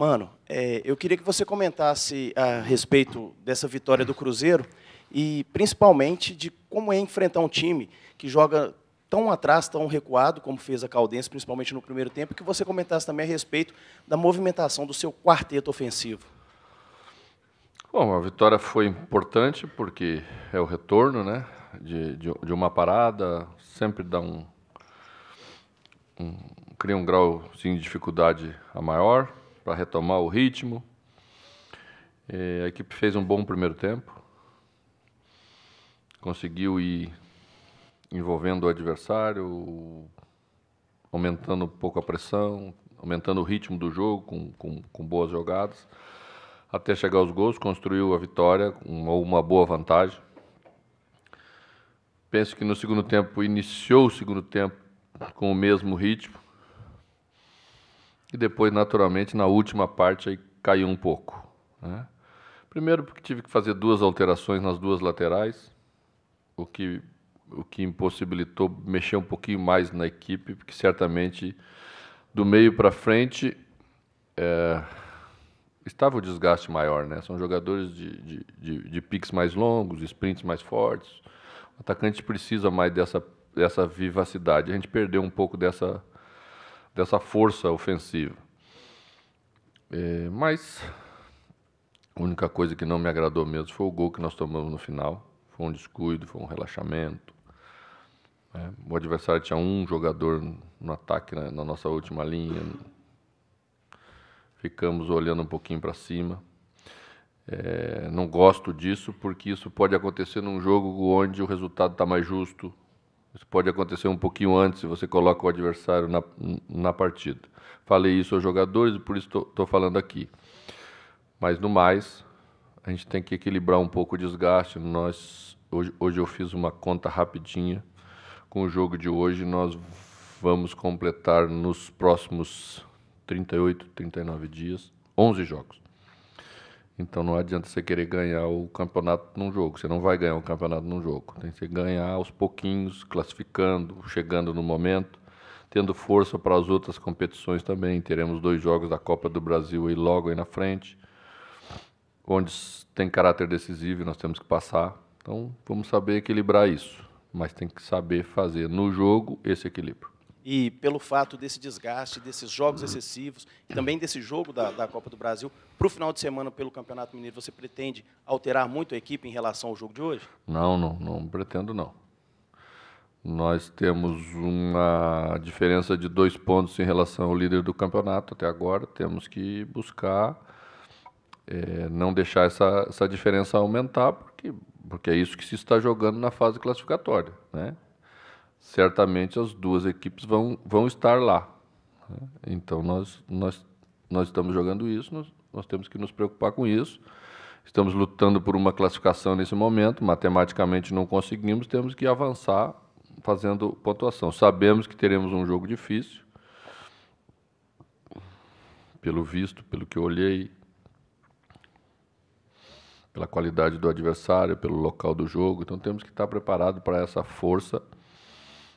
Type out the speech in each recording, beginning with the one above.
Mano, é, eu queria que você comentasse a respeito dessa vitória do Cruzeiro e principalmente de como é enfrentar um time que joga tão atrás, tão recuado, como fez a Caldense, principalmente no primeiro tempo, que você comentasse também a respeito da movimentação do seu quarteto ofensivo. Bom, a vitória foi importante porque é o retorno né, de, de, de uma parada, sempre dá um, um, cria um grauzinho de dificuldade a maior para retomar o ritmo. É, a equipe fez um bom primeiro tempo, conseguiu ir envolvendo o adversário, aumentando um pouco a pressão, aumentando o ritmo do jogo com, com, com boas jogadas, até chegar aos gols, construiu a vitória ou uma boa vantagem. Penso que no segundo tempo, iniciou o segundo tempo com o mesmo ritmo, e depois, naturalmente, na última parte aí caiu um pouco. Né? Primeiro porque tive que fazer duas alterações nas duas laterais, o que, o que impossibilitou mexer um pouquinho mais na equipe, porque certamente do meio para frente é, estava o desgaste maior. Né? São jogadores de, de, de, de piques mais longos, sprints mais fortes. O atacante precisa mais dessa, dessa vivacidade. A gente perdeu um pouco dessa dessa força ofensiva. É, mas a única coisa que não me agradou mesmo foi o gol que nós tomamos no final. Foi um descuido, foi um relaxamento. É, o adversário tinha um jogador no ataque na, né, na nossa última linha. Ficamos olhando um pouquinho para cima. É, não gosto disso porque isso pode acontecer num jogo onde o resultado está mais justo, isso pode acontecer um pouquinho antes se você coloca o adversário na, na partida. Falei isso aos jogadores e por isso estou falando aqui. Mas no mais, a gente tem que equilibrar um pouco o desgaste. Nós, hoje, hoje eu fiz uma conta rapidinha. Com o jogo de hoje, nós vamos completar nos próximos 38, 39 dias 11 jogos. Então não adianta você querer ganhar o campeonato num jogo. Você não vai ganhar o campeonato num jogo. Tem que ganhar aos pouquinhos, classificando, chegando no momento, tendo força para as outras competições também. Teremos dois jogos da Copa do Brasil aí logo aí na frente, onde tem caráter decisivo e nós temos que passar. Então vamos saber equilibrar isso, mas tem que saber fazer no jogo esse equilíbrio. E pelo fato desse desgaste, desses jogos excessivos, e também desse jogo da, da Copa do Brasil, para o final de semana pelo Campeonato Mineiro, você pretende alterar muito a equipe em relação ao jogo de hoje? Não, não, não pretendo não. Nós temos uma diferença de dois pontos em relação ao líder do campeonato até agora. Temos que buscar é, não deixar essa, essa diferença aumentar, porque, porque é isso que se está jogando na fase classificatória. Né? certamente as duas equipes vão, vão estar lá. Né? Então nós, nós, nós estamos jogando isso, nós, nós temos que nos preocupar com isso. Estamos lutando por uma classificação nesse momento, matematicamente não conseguimos, temos que avançar fazendo pontuação. Sabemos que teremos um jogo difícil, pelo visto, pelo que eu olhei, pela qualidade do adversário, pelo local do jogo. Então temos que estar preparado para essa força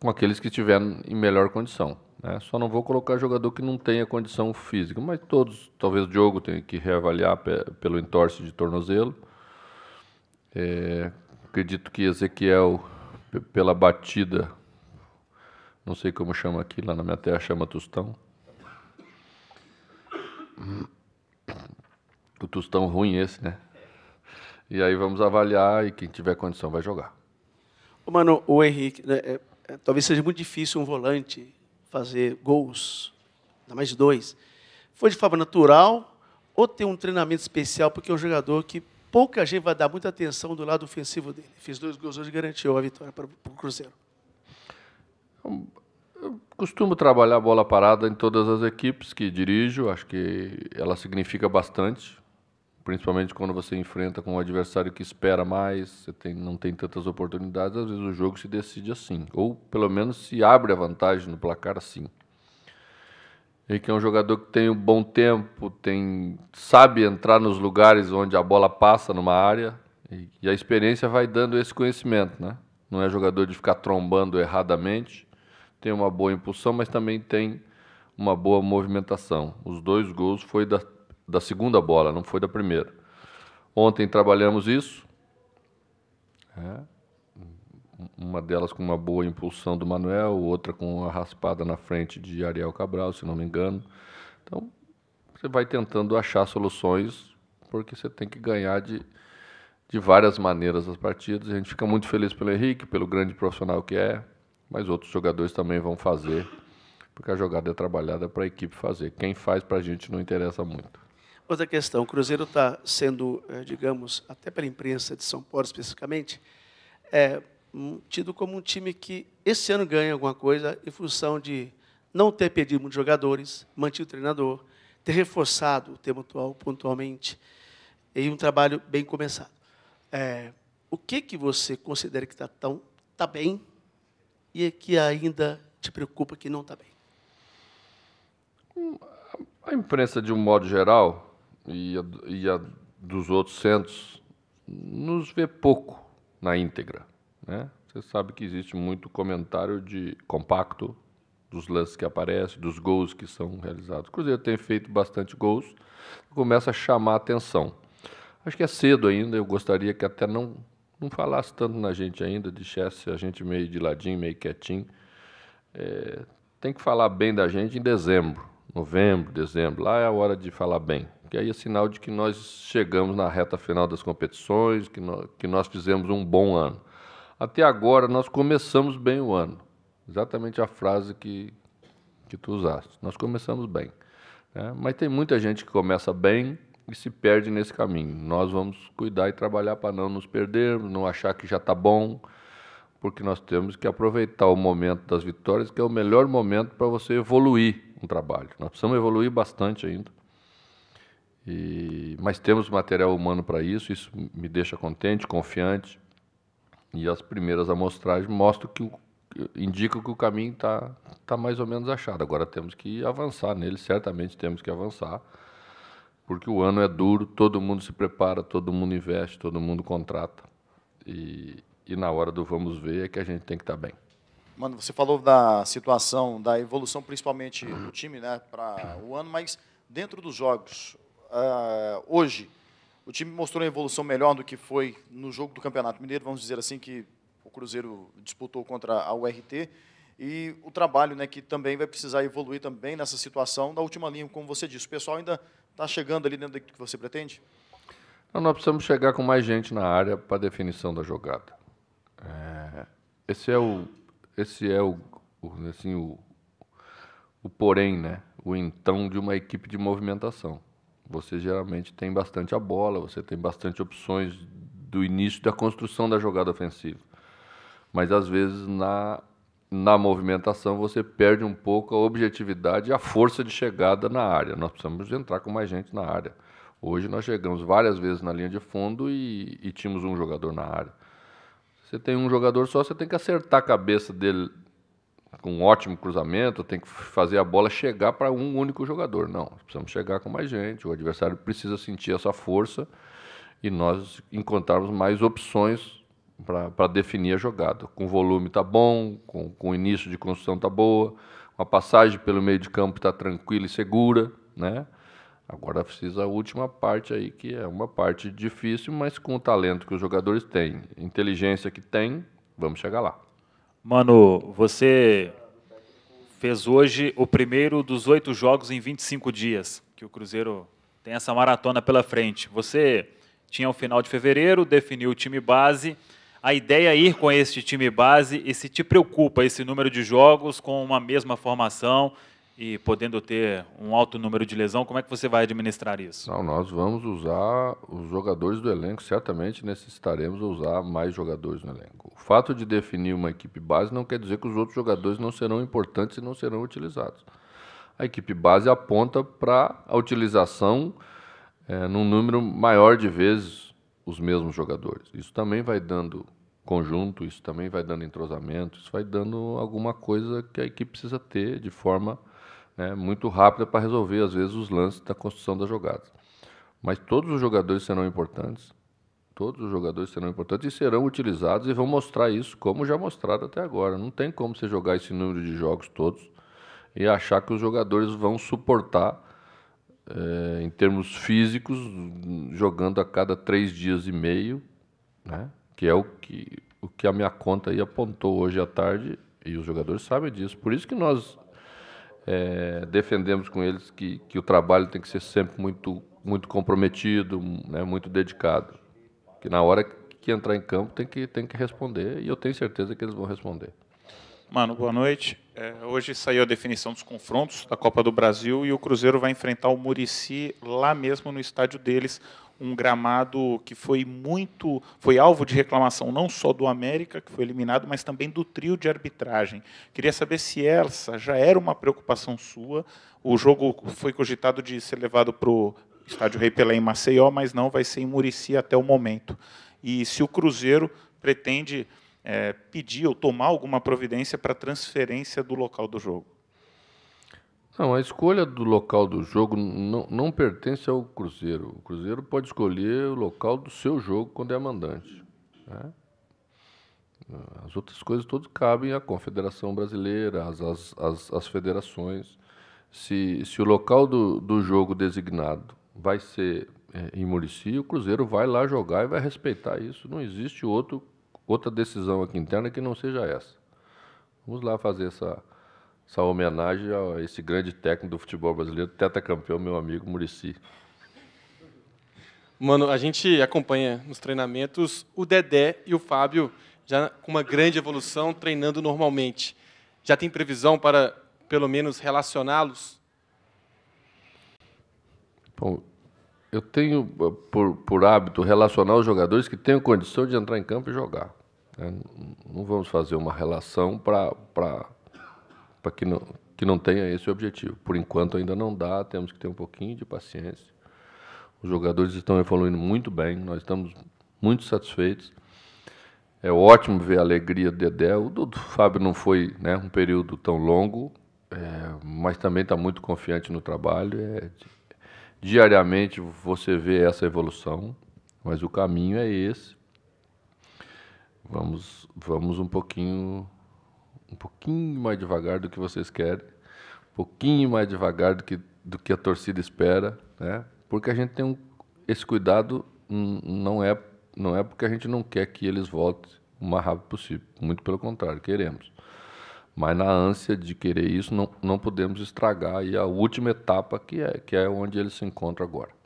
com aqueles que estiverem em melhor condição. Né? Só não vou colocar jogador que não tenha condição física, mas todos, talvez o Diogo tenha que reavaliar pelo entorse de tornozelo. É, acredito que Ezequiel, pela batida, não sei como chama aqui, lá na minha terra chama tostão. O tostão ruim esse, né? E aí vamos avaliar e quem tiver condição vai jogar. Mano, o Henrique, né, é, é, talvez seja muito difícil um volante fazer gols, ainda mais dois. Foi de forma natural ou ter um treinamento especial, porque é um jogador que pouca gente vai dar muita atenção do lado ofensivo dele. Fiz dois gols hoje e garantiu a vitória para o Cruzeiro. Então, eu costumo trabalhar a bola parada em todas as equipes que dirijo, acho que ela significa bastante principalmente quando você enfrenta com um adversário que espera mais, você tem, não tem tantas oportunidades, às vezes o jogo se decide assim, ou pelo menos se abre a vantagem no placar assim. E que é um jogador que tem um bom tempo, tem sabe entrar nos lugares onde a bola passa numa área, e, e a experiência vai dando esse conhecimento, né? Não é jogador de ficar trombando erradamente, tem uma boa impulsão, mas também tem uma boa movimentação. Os dois gols foi da da segunda bola, não foi da primeira. Ontem trabalhamos isso. É. Uma delas com uma boa impulsão do Manuel, outra com uma raspada na frente de Ariel Cabral, se não me engano. Então, você vai tentando achar soluções, porque você tem que ganhar de, de várias maneiras as partidas. A gente fica muito feliz pelo Henrique, pelo grande profissional que é, mas outros jogadores também vão fazer, porque a jogada é trabalhada para a equipe fazer. Quem faz para a gente não interessa muito. Outra questão, o Cruzeiro está sendo, eh, digamos, até pela imprensa de São Paulo especificamente, é, hum, tido como um time que esse ano ganha alguma coisa em função de não ter perdido muitos jogadores, mantido o treinador, ter reforçado o tema atual pontualmente e um trabalho bem começado. É, o que, que você considera que está tão tá bem e que ainda te preocupa que não está bem? Hum, a imprensa, de um modo geral, e a, e a dos outros centros nos vê pouco na íntegra. Né? Você sabe que existe muito comentário de compacto dos lances que aparecem, dos gols que são realizados. O Cruzeiro tem feito bastante gols, começa a chamar a atenção. Acho que é cedo ainda, eu gostaria que até não, não falasse tanto na gente ainda, deixasse a gente meio de ladinho, meio quietinho. É, tem que falar bem da gente em dezembro novembro, dezembro, lá é a hora de falar bem. Que aí é sinal de que nós chegamos na reta final das competições, que, no, que nós fizemos um bom ano. Até agora nós começamos bem o ano. Exatamente a frase que, que tu usaste. Nós começamos bem. Né? Mas tem muita gente que começa bem e se perde nesse caminho. Nós vamos cuidar e trabalhar para não nos perdermos, não achar que já está bom, porque nós temos que aproveitar o momento das vitórias, que é o melhor momento para você evoluir um trabalho. Nós precisamos evoluir bastante ainda. E, mas temos material humano para isso, isso me deixa contente, confiante. E as primeiras amostragens mostram que indicam que o caminho está tá mais ou menos achado. Agora temos que avançar nele, certamente temos que avançar, porque o ano é duro, todo mundo se prepara, todo mundo investe, todo mundo contrata. E, e na hora do vamos ver é que a gente tem que estar tá bem. Mano, você falou da situação, da evolução principalmente do time né, para o ano, mas dentro dos jogos, uh, hoje, o time mostrou uma evolução melhor do que foi no jogo do Campeonato Mineiro, vamos dizer assim, que o Cruzeiro disputou contra a URT, e o trabalho né, que também vai precisar evoluir também nessa situação da última linha, como você disse. O pessoal ainda está chegando ali dentro do que você pretende? Não, nós precisamos chegar com mais gente na área para a definição da jogada. É, esse é o esse é o, o assim, o, o porém, né? O então de uma equipe de movimentação. Você geralmente tem bastante a bola, você tem bastante opções do início da construção da jogada ofensiva. Mas às vezes na na movimentação você perde um pouco a objetividade e a força de chegada na área. Nós precisamos entrar com mais gente na área. Hoje nós chegamos várias vezes na linha de fundo e, e tínhamos um jogador na área. Você tem um jogador só, você tem que acertar a cabeça dele com um ótimo cruzamento, tem que fazer a bola chegar para um único jogador. Não, precisamos chegar com mais gente. O adversário precisa sentir essa força e nós encontrarmos mais opções para definir a jogada. Com volume está bom, com, com o início de construção está boa, com a passagem pelo meio de campo está tranquila e segura, né? Agora precisa a última parte aí, que é uma parte difícil, mas com o talento que os jogadores têm, inteligência que tem vamos chegar lá. Mano, você fez hoje o primeiro dos oito jogos em 25 dias, que o Cruzeiro tem essa maratona pela frente. Você tinha o final de fevereiro, definiu o time base. A ideia é ir com este time base e se te preocupa esse número de jogos com uma mesma formação e podendo ter um alto número de lesão, como é que você vai administrar isso? Não, nós vamos usar os jogadores do elenco, certamente necessitaremos usar mais jogadores no elenco. O fato de definir uma equipe base não quer dizer que os outros jogadores não serão importantes e não serão utilizados. A equipe base aponta para a utilização é, num número maior de vezes os mesmos jogadores. Isso também vai dando conjunto, isso também vai dando entrosamento, isso vai dando alguma coisa que a equipe precisa ter de forma né, muito rápida para resolver, às vezes, os lances da construção das jogadas. Mas todos os jogadores serão importantes, todos os jogadores serão importantes e serão utilizados e vão mostrar isso como já mostrado até agora. Não tem como você jogar esse número de jogos todos e achar que os jogadores vão suportar, é, em termos físicos, jogando a cada três dias e meio, né? que é o que, o que a minha conta aí apontou hoje à tarde, e os jogadores sabem disso. Por isso que nós é, defendemos com eles que, que o trabalho tem que ser sempre muito, muito comprometido, né, muito dedicado. Que na hora que entrar em campo tem que, tem que responder e eu tenho certeza que eles vão responder. Mano, boa noite. É, hoje saiu a definição dos confrontos da Copa do Brasil e o Cruzeiro vai enfrentar o Murici lá mesmo no estádio deles um gramado que foi muito foi alvo de reclamação não só do América que foi eliminado, mas também do trio de arbitragem. Queria saber se essa já era uma preocupação sua. O jogo foi cogitado de ser levado para o estádio Rei Pelé em Maceió, mas não vai ser em Murici até o momento. E se o Cruzeiro pretende é, pedir ou tomar alguma providência para transferência do local do jogo. Não, a escolha do local do jogo não, não pertence ao Cruzeiro. O Cruzeiro pode escolher o local do seu jogo quando é mandante. Né? As outras coisas todas cabem à Confederação Brasileira, às, às, às, às federações. Se, se o local do, do jogo designado vai ser é, em Murici, o Cruzeiro vai lá jogar e vai respeitar isso. Não existe outro, outra decisão aqui interna que não seja essa. Vamos lá fazer essa essa homenagem a esse grande técnico do futebol brasileiro, campeão, meu amigo Murici. Mano, a gente acompanha nos treinamentos o Dedé e o Fábio já com uma grande evolução, treinando normalmente. Já tem previsão para, pelo menos, relacioná-los? Bom, eu tenho ah, por, por, hábito relacionar os jogadores que tenham condição de entrar em campo e jogar. Né? Não vamos fazer uma relação para para que não, que não tenha esse objetivo. Por enquanto ainda não dá, temos que ter um pouquinho de paciência. Os jogadores estão evoluindo muito bem, nós estamos muito satisfeitos. É ótimo ver a alegria do Dedé. O do Fábio não foi né, um período tão longo, é, mas também está muito confiante no trabalho. É, diariamente você vê essa evolução, mas o caminho é esse. Vamos, vamos um pouquinho um pouquinho mais devagar do que vocês querem, um pouquinho mais devagar do que, do que a torcida espera, né? Porque a gente tem um, esse cuidado hum, não é não é porque a gente não quer que eles voltem o mais rápido possível, muito pelo contrário, queremos. Mas na ânsia de querer isso, não, não podemos estragar e a última etapa que é que é onde eles se encontram agora.